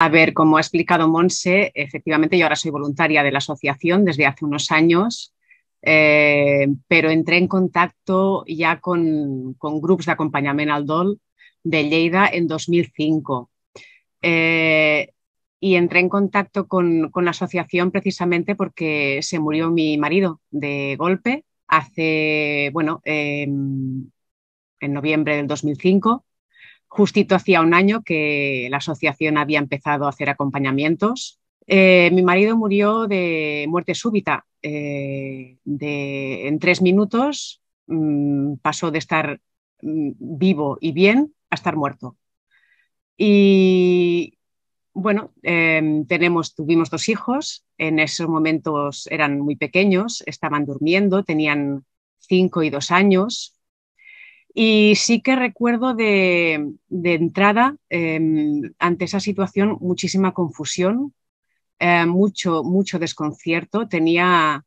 A ver, como ha explicado Monse, efectivamente yo ahora soy voluntaria de la asociación desde hace unos años, eh, pero entré en contacto ya con, grupos de acompañamiento al DOL de Lleida en 2005. Eh, y entré en contacto con, la asociación precisamente porque se murió mi marido de golpe hace, bueno, em, en noviembre del 2005 Justito hacía un año que la asociación había empezado a hacer acompañamientos. Eh, mi marido murió de muerte súbita. Eh, en tres minutos mm, pasó de estar mm, vivo y bien a estar muerto. Y bueno, em, tenemos, tuvimos dos hijos. En esos momentos eran muy pequeños, estaban durmiendo, tenían cinco y dos años. Y sí que recuerdo de, entrada, em, ante esa situación, muchísima confusión, eh, mucho, mucho desconcierto. Tenía,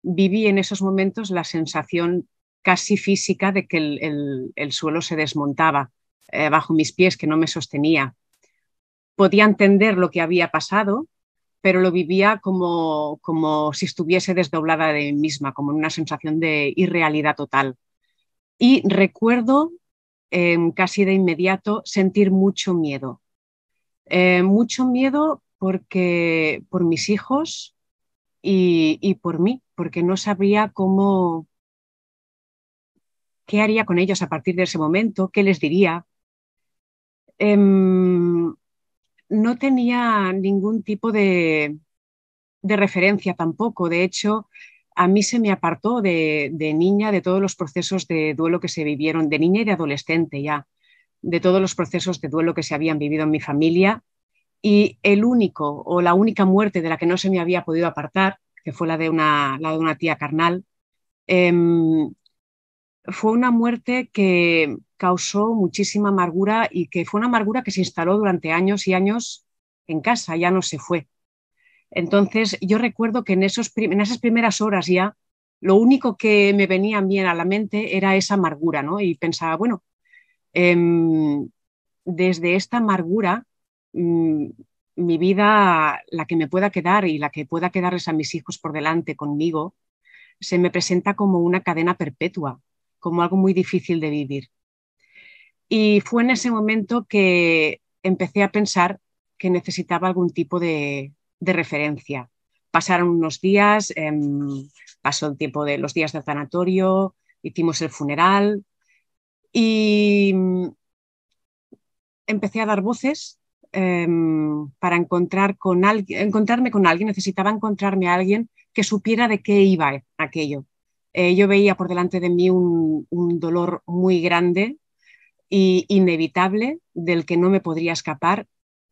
viví en esos momentos la sensación casi física de que el, suelo se desmontaba eh, bajo mis pies, que no me sostenía. Podía entender lo que había pasado, pero lo vivía como, como si estuviese desdoblada de mí misma, como una sensación de irrealidad total y recuerdo em, casi de inmediato sentir mucho miedo. Eh, mucho miedo porque por mis hijos y, y, por mí, porque no sabía cómo, qué haría con ellos a partir de ese momento, qué les diría. Em, no tenía ningún tipo de, de referencia tampoco. De hecho, a mí se me apartó de, niña de todos los procesos de duelo que se vivieron, de niña y de adolescente ya, de todos los procesos de duelo que se habían vivido en mi familia. Y el único o la única muerte de la que no se me había podido apartar, que fue la de una, de tía carnal, em, fue una muerte que causó muchísima amargura y que fue una amargura que se instaló durante años y años en casa, ya no se fue. Entonces, yo recuerdo que en, esos, en esas primeras horas ya, lo único que me venía bien a la mente era esa amargura, ¿no? Y pensaba, bueno, em, desde esta amargura, mm, mi vida, la que me pueda quedar y la que pueda quedarles a mis hijos por delante conmigo, se me presenta como una cadena perpetua, como algo muy difícil de vivir. Y fue en ese momento que empecé a pensar que necesitaba algún tipo de, de referencia. Pasaron unos días, em, pasó el tiempo de los días del sanatorio, hicimos el funeral y em, empecé a dar voces em, para encontrar con encontrarme con alguien. Necesitaba encontrarme a alguien que supiera de qué iba aquello. Eh, yo veía por delante de mí un, un dolor muy grande e inevitable del que no me podría escapar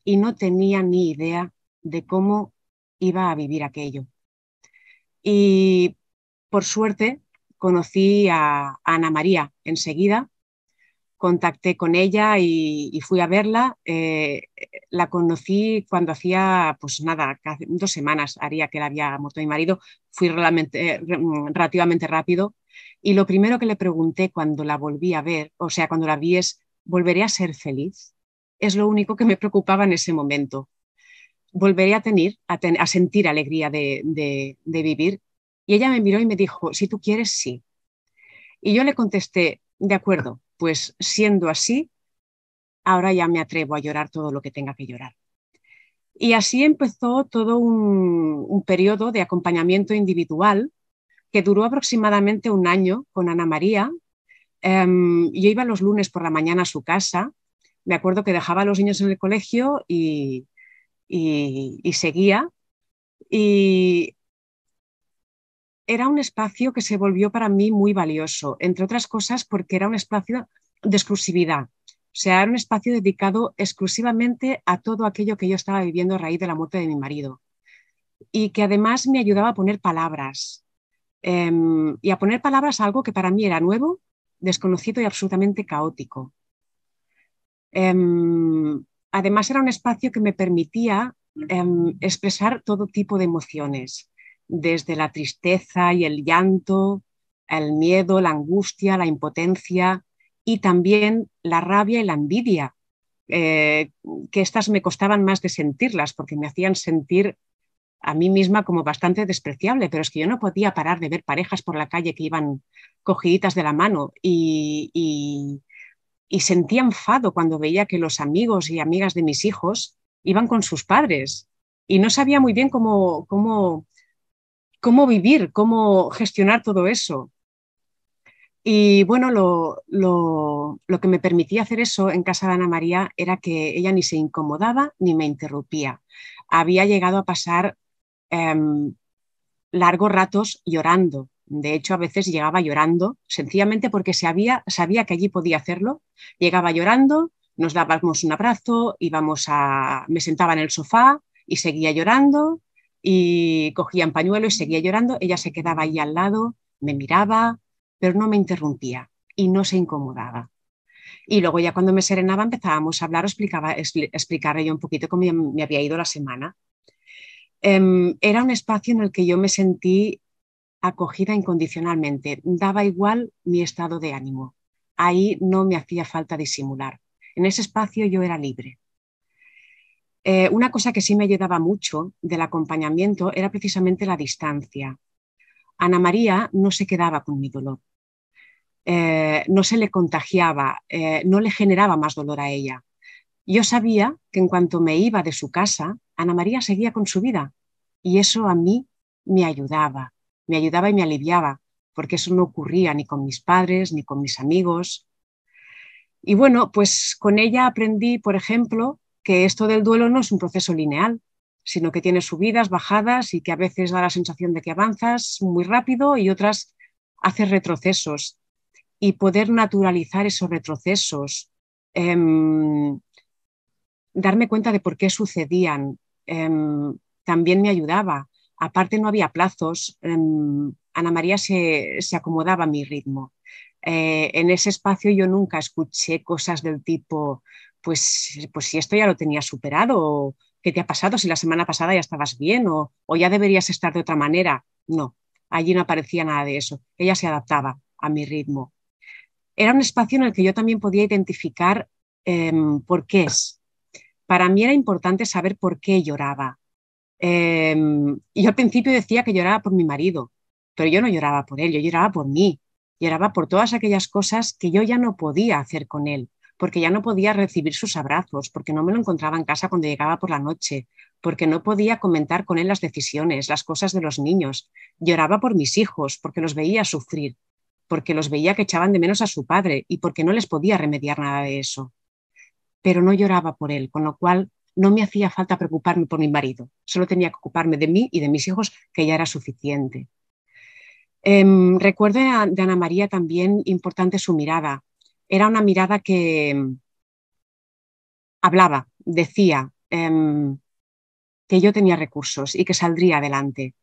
y no tenía ni idea de cómo iba a vivir aquello. Y por suerte conocí a Ana María enseguida, contacté con ella y, fui a verla. Eh, la conocí cuando hacía, pues nada, dos semanas haría que la había muerto mi marido. Fui eh, mm, relativamente rápido y lo primero que le pregunté cuando la volví a ver, o sea, cuando la vi es, ¿volveré a ser feliz? Es lo único que me preocupaba en ese momento volveré a tener, a, sentir alegría de, vivir. Y ella me miró y me dijo, si tú quieres, sí. Y yo le contesté, de acuerdo, pues siendo así, ahora ya me atrevo a llorar todo lo que tenga que llorar. Y así empezó todo un, periodo de acompañamiento individual que duró aproximadamente un año con Ana María. Em, yo iba los lunes por la mañana a su casa. Me acuerdo que dejaba a los niños en el colegio y, y, seguía. Y era un espacio que se volvió para mí muy valioso, entre otras cosas porque era un espacio de exclusividad. O sea, era un espacio dedicado exclusivamente a todo aquello que yo estaba viviendo a raíz de la muerte de mi marido. Y que además me ayudaba a poner palabras. Em, y a poner palabras a algo que para mí era nuevo, desconocido y absolutamente caótico. Em, además era un espacio que me permitía em, expresar todo tipo de emociones, desde la tristeza y el llanto, el miedo, la angustia, la impotencia y también la rabia y la envidia, eh, que estas me costaban más de sentirlas porque me hacían sentir a mí misma como bastante despreciable, pero es que yo no podía parar de ver parejas por la calle que iban cogiditas de la mano y, y sentía enfado cuando veía que los amigos y amigas de mis hijos iban con sus padres y no sabía muy bien cómo, cómo, cómo vivir, cómo gestionar todo eso. Y bueno, lo, lo, que me permitía hacer eso en casa de Ana María era que ella ni se incomodaba ni me interrumpía. Había llegado a pasar em, largos ratos llorando, de hecho, a veces llegaba llorando, sencillamente porque sabía, sabía que allí podía hacerlo. Llegaba llorando, nos dábamos un abrazo, íbamos a, me sentaba en el sofá y seguía llorando, y cogía un pañuelo y seguía llorando. Ella se quedaba ahí al lado, me miraba, pero no me interrumpía y no se incomodaba. Y luego ya cuando me serenaba empezábamos a hablar, explicaba, explicarle yo un poquito cómo me había ido la semana. Em, era un espacio en el que yo me sentí acogida incondicionalmente, daba igual mi estado de ánimo. Ahí no me hacía falta disimular. En ese espacio yo era libre. Eh, una cosa que sí me ayudaba mucho del acompañamiento era precisamente la distancia. Ana María no se quedaba con mi dolor, eh, no se le contagiaba, eh, no le generaba más dolor a ella. Yo sabía que en cuanto me iba de su casa, Ana María seguía con su vida y eso a mí me ayudaba, me ayudaba y me aliviaba, porque eso no ocurría ni con mis padres, ni con mis amigos. Y bueno, pues con ella aprendí, por ejemplo, que esto del duelo no es un proceso lineal, sino que tiene subidas, bajadas y que a veces da la sensación de que avanzas muy rápido y otras haces retrocesos. Y poder naturalizar esos retrocesos, em, darme cuenta de por qué sucedían, em, también me ayudaba. Aparte no había plazos, em, Ana María se, acomodaba a mi ritmo. Eh, en ese espacio yo nunca escuché cosas del tipo, pues, pues si esto ya lo tenía superado, o qué te ha pasado, si la semana pasada ya estabas bien, o, ya deberías estar de otra manera. No, allí no aparecía nada de eso. Ella se adaptaba a mi ritmo. Era un espacio en el que yo también podía identificar em, por qué es. Para mí era importante saber por qué lloraba, Em, y yo al principio decía que lloraba por mi marido, pero yo no lloraba por él, yo lloraba por mí, lloraba por todas aquellas cosas que yo ya no podía hacer con él, porque ya no podía recibir sus abrazos, porque no me lo encontraba en casa cuando llegaba por la noche, porque no podía comentar con él las decisiones, las cosas de los niños. Lloraba por mis hijos, porque los veía sufrir, porque los veía que echaban de menos a su padre y porque no les podía remediar nada de eso. Pero no lloraba por él, con lo cual no me hacía falta preocuparme por mi marido, solo tenía que ocuparme de mí y de mis hijos, que ya era suficiente. Em, recuerdo de Ana María también importante su mirada. Era una mirada que em, hablaba, decía em, que yo tenía recursos y que saldría adelante,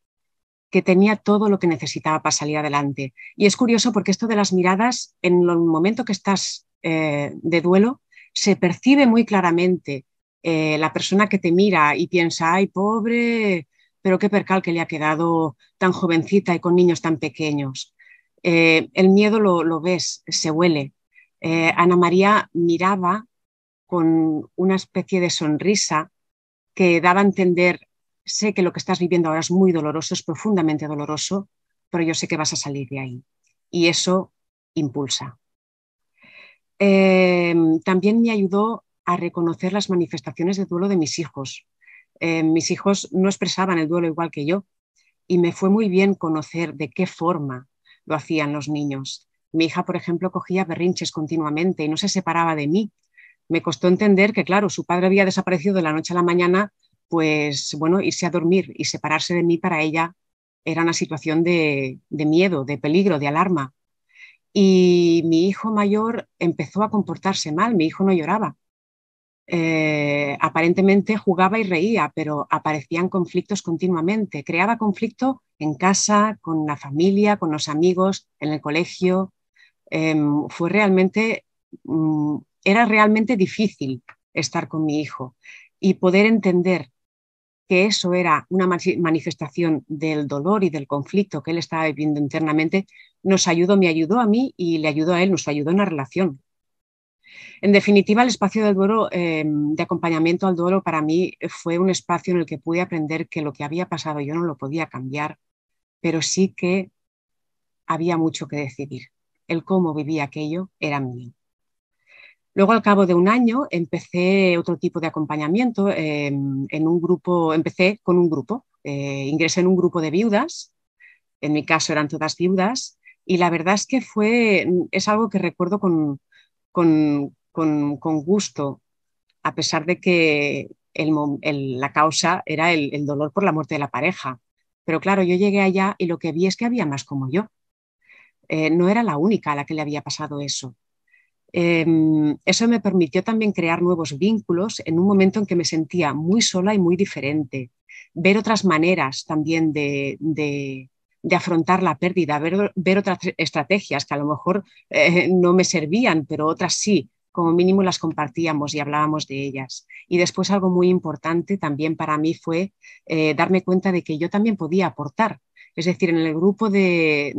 que tenía todo lo que necesitaba para salir adelante. Y es curioso porque esto de las miradas, en el momento que estás eh, de duelo, se percibe muy claramente eh, la persona que te mira y piensa, ay, pobre, pero qué percal que le ha quedado tan jovencita y con niños tan pequeños. Eh, el miedo lo, ves, se huele. Eh, Ana María miraba con una especie de sonrisa que daba a entender, sé que lo que estás viviendo ahora es muy doloroso, es profundamente doloroso, pero yo sé que vas a salir de ahí. Y eso impulsa. también me ayudó a reconocer las manifestaciones de duelo de mis hijos. Eh, mis hijos no expresaban el duelo igual que yo y me fue muy bien conocer de qué forma lo hacían los niños. Mi hija, por ejemplo, cogía berrinches continuamente y no se separaba de mí. Me costó entender que, claro, su padre había desaparecido de la noche a la mañana, pues bueno, irse a dormir y separarse de mí para ella era una situación de miedo, de peligro, de alarma. Y mi hijo mayor empezó a comportarse mal, mi hijo no lloraba, eh, aparentemente jugaba y reía, pero aparecían conflictos continuamente. Creaba conflicto en casa, con la familia, con los amigos, en el colegio. Em, fue realmente, mm, era realmente difícil estar con mi hijo y poder entender que eso era una manifestación del dolor y del conflicto que él estaba viviendo internamente, nos ayudó, me ayudó a mí y le ayudó a él, nos ayudó en la relación. En definitiva, el espacio del duelo, em, de acompañamiento al duelo, para mí fue un espacio en el que pude aprender que lo que había pasado yo no lo podía cambiar, pero sí que había mucho que decidir. El cómo vivía aquello era mío. Luego, al cabo de un año, empecé otro tipo de acompañamiento em, en un grupo, empecé con un grupo, eh, ingresé en un grupo de viudas, en mi caso eran todas viudas, y la verdad es que fue, es algo que recuerdo con, con, gusto, a pesar de que el, la causa era el, dolor por la muerte de la pareja. Pero claro, yo llegué allá y lo que vi es que había más como yo. Eh, no era la única a la que le había pasado eso. Em, eso me permitió también crear nuevos vínculos en un momento en que me sentía muy sola y muy diferente. Ver otras maneras también de, de afrontar la pérdida, ver, otras e, estrategias que a lo mejor eh, no me servían, pero otras sí, como mínimo las compartíamos y hablábamos de ellas. Y después algo muy importante también para mí fue eh, darme cuenta de que yo también podía aportar. Es decir, en el grupo de,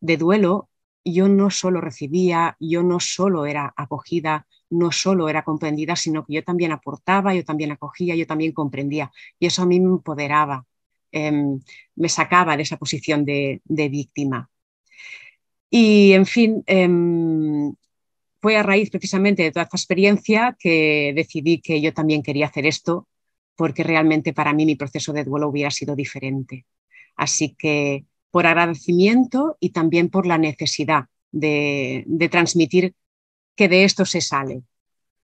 de duelo yo no solo recibía, yo no solo era acogida, no solo era comprendida, sino que yo también aportaba, yo también acogía, yo también comprendía. Y eso a mí me empoderaba. Em, me sacaba de esa posición de, víctima. Y, en fin, em, fue a raíz precisamente de toda esta experiencia que decidí que yo también quería hacer esto, porque realmente para mí mi proceso de duelo hubiera sido diferente. Así que por agradecimiento y también por la necesidad de transmitir que de esto se sale,